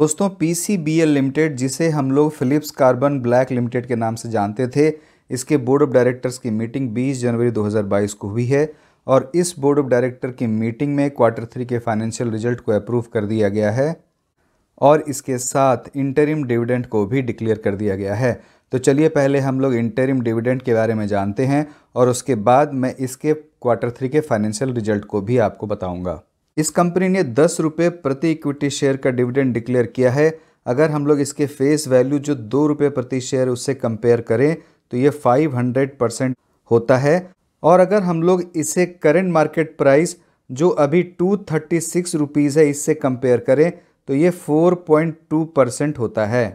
दोस्तों PCBL limited जिसे हम लोग फिलिप्स कार्बन ब्लैक लिमिटेड के नाम से जानते थे इसके बोर्ड ऑफ डायरेक्टर्स की मीटिंग 20 जनवरी 2022 को हुई है और इस बोर्ड ऑफ डायरेक्टर की मीटिंग में क्वार्टर थ्री के फाइनेंशियल रिजल्ट को अप्रूव कर दिया गया है और इसके साथ इंटरिम डिविडेंड को भी डिक्लेयर कर दिया गया है तो चलिए पहले हम लोग इंटरिम डिविडेंड के बारे में जानते हैं और उसके बाद मैं इसके क्वार्टर थ्री के फाइनेंशियल रिजल्ट को भी आपको बताऊँगा इस कंपनी ने दस रुपये प्रति इक्विटी शेयर का डिविडेंड डिक्लेयर किया है अगर हम लोग इसके फेस वैल्यू जो दो रुपये प्रति शेयर उससे कंपेयर करें तो ये फाइव हंड्रेड परसेंट होता है और अगर हम लोग इसे करेंट मार्केट प्राइस जो अभी टू थर्टी सिक्स रुपीज़ है इससे कंपेयर करें तो ये फोर पॉइंट टू परसेंट होता है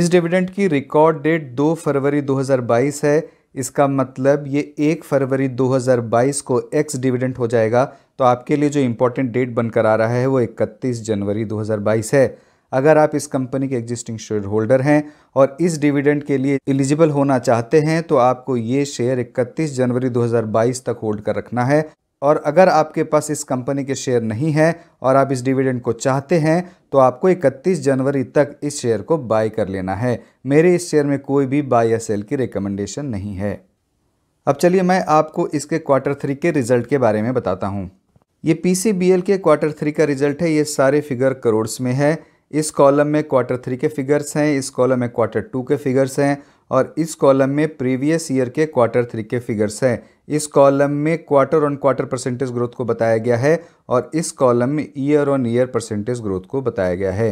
इस डिविडेंड की रिकॉर्ड डेट दो फरवरी 2022 है इसका मतलब ये एक फरवरी 2022 को एक्स डिविडेंट हो जाएगा तो आपके लिए जो इम्पोर्टेंट डेट बनकर आ रहा है वो 31 जनवरी 2022 है अगर आप इस कंपनी के एग्जिस्टिंग शेयर होल्डर हैं और इस डिविडेंड के लिए एलिजिबल होना चाहते हैं तो आपको ये शेयर 31 जनवरी 2022 तक होल्ड कर रखना है और अगर आपके पास इस कंपनी के शेयर नहीं है और आप इस डिविडेंड को चाहते हैं तो आपको 31 जनवरी तक इस शेयर को बाय कर लेना है मेरे इस शेयर में कोई भी बाय या सेल की रिकमेंडेशन नहीं है अब चलिए मैं आपको इसके क्वार्टर थ्री के रिजल्ट के बारे में बताता हूँ ये पी के क्वार्टर थ्री का रिजल्ट है ये सारे फिगर करोड़्स में है इस कॉलम में क्वार्टर थ्री के फिगर्स हैं इस कॉलम में क्वार्टर टू के फिगर्स हैं और इस कॉलम में प्रीवियस ईयर के क्वार्टर थ्री के फिगर्स हैं इस कॉलम में quarter on quarter percentage growth को बताया गया है और इस कॉलम में year on year percentage growth को बताया गया है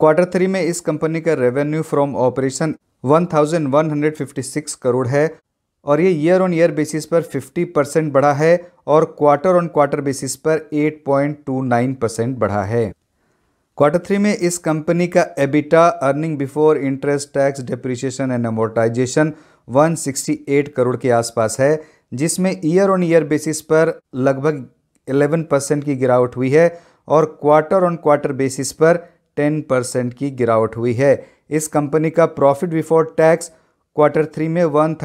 क्वार्टर थ्री में इस कंपनी का रेवेन्यू फ्रॉम ऑपरेशन 1156 करोड़ है और ये ईयर ऑन ईयर बेसिस पर 50 परसेंट बढ़ा है और क्वार्टर ऑन क्वार्टर बेसिस पर 8.29 परसेंट बढ़ा है क्वार्टर थ्री में इस कंपनी का EBITDA earning before interest tax depreciation and amortisation 168 crore के आसपास है जिसमें ईयर ऑन ईयर बेसिस पर लगभग 11 परसेंट की गिरावट हुई है और क्वार्टर ऑन क्वार्टर बेसिस पर 10 परसेंट की गिरावट हुई है इस कंपनी का profit before tax quarter three में वन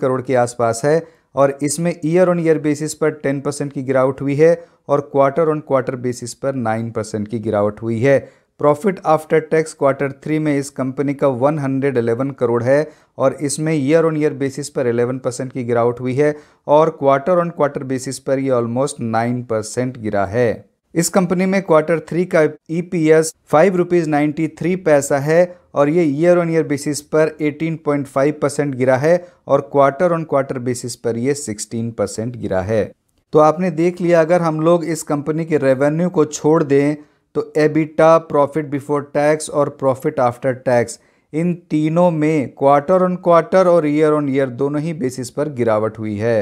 करोड़ के आसपास है और इसमें ईयर ऑन ईयर बेसिस पर टेन परसेंट की गिरावट हुई है और क्वार्टर ऑन क्वार्टर बेसिस पर नाइन परसेंट की गिरावट हुई है profit after tax quarter three में इस कंपनी का 111 करोड़ है और इसमें ईयर ऑन ईयर बेसिस पर 11 परसेंट की गिरावट हुई है और क्वार्टर ऑन क्वार्टर बेसिस पर ये ऑलमोस्ट 9 परसेंट गिरा है इस कंपनी में क्वार्टर थ्री का E P S five rupees ninety three पैसा है और ये ईयर ऑन ईयर बेसिस पर एटीन पॉइंट फाइव परसेंट गिरा है और क्वार्टर ऑन क्वार्टर बेसिस पर ये सिक्सटीन परसेंट गिरा है तो आपने देख लिया अगर हम लोग इस कंपनी के रेवेन्यू को छोड़ दें तो एबिटा प्रॉफिट बिफोर टैक्स और प्रॉफिट आफ्टर टैक्स इन तीनों में क्वार्टर ऑन क्वार्टर और ईयर ऑन ईयर दोनों ही बेसिस पर गिरावट हुई है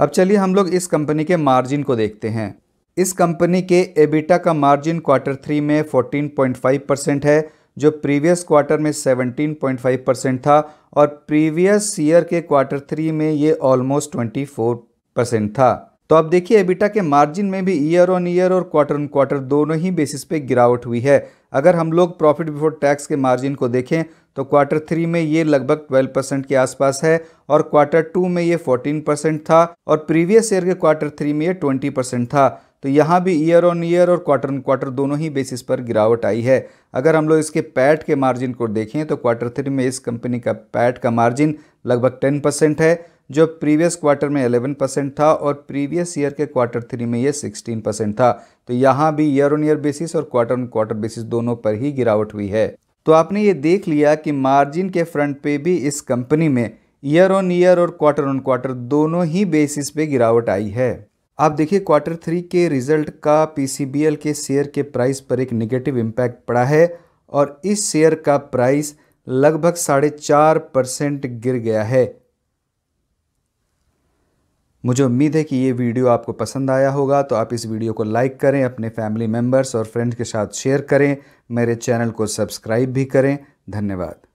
अब चलिए हम लोग इस कंपनी के मार्जिन को देखते हैं इस कंपनी के एबिटा का मार्जिन क्वार्टर थ्री में 14.5 परसेंट है जो प्रीवियस क्वार्टर में 17.5 परसेंट था और प्रीवियस ईयर के क्वार्टर थ्री में ये ऑलमोस्ट 24 परसेंट था तो अब देखिए एबिटा के मार्जिन में भी ईयर ऑन ईयर और क्वार्टर ऑन क्वार्टर दोनों ही बेसिस पे गिरावट हुई है अगर हम लोग प्रॉफिट बिफोर टैक्स के मार्जिन को देखें तो क्वार्टर थ्री में ये लगभग 12 परसेंट के आसपास है और क्वार्टर टू में ये 14 परसेंट था और प्रीवियस ईयर के क्वार्टर थ्री में ये 20 परसेंट था तो यहाँ भी ईयर ऑन ईयर और क्वार्टर ऑन क्वार्टर दोनों ही बेसिस पर गिरावट आई है अगर हम लोग इसके पैट के मार्जिन को देखें तो क्वार्टर थ्री में इस कंपनी का पैट का मार्जिन लगभग टेन परसेंट है जो प्रीवियस क्वार्टर में 11 परसेंट था और प्रीवियस ईयर के क्वार्टर थ्री में ये 16 परसेंट था तो यहाँ भी ईयर ऑन ईयर बेसिस और क्वार्टर ऑन क्वार्टर बेसिस दोनों पर ही गिरावट हुई है तो आपने ये देख लिया कि मार्जिन के फ्रंट पे भी इस कंपनी में ईयर ऑन ईयर और क्वार्टर ऑन क्वार्टर दोनों ही बेसिस पे गिरावट आई है आप देखिए क्वार्टर थ्री के रिजल्ट का पीसीबीएल के शेयर के प्राइस पर एक निगेटिव इम्पैक्ट पड़ा है और इस शेयर का प्राइस लगभग साढ़े चार परसेंट गिर गया है मुझे उम्मीद है कि ये वीडियो आपको पसंद आया होगा तो आप इस वीडियो को लाइक करें अपने फैमिली मेम्बर्स और फ्रेंड के साथ शेयर करें मेरे चैनल को सब्सक्राइब भी करें धन्यवाद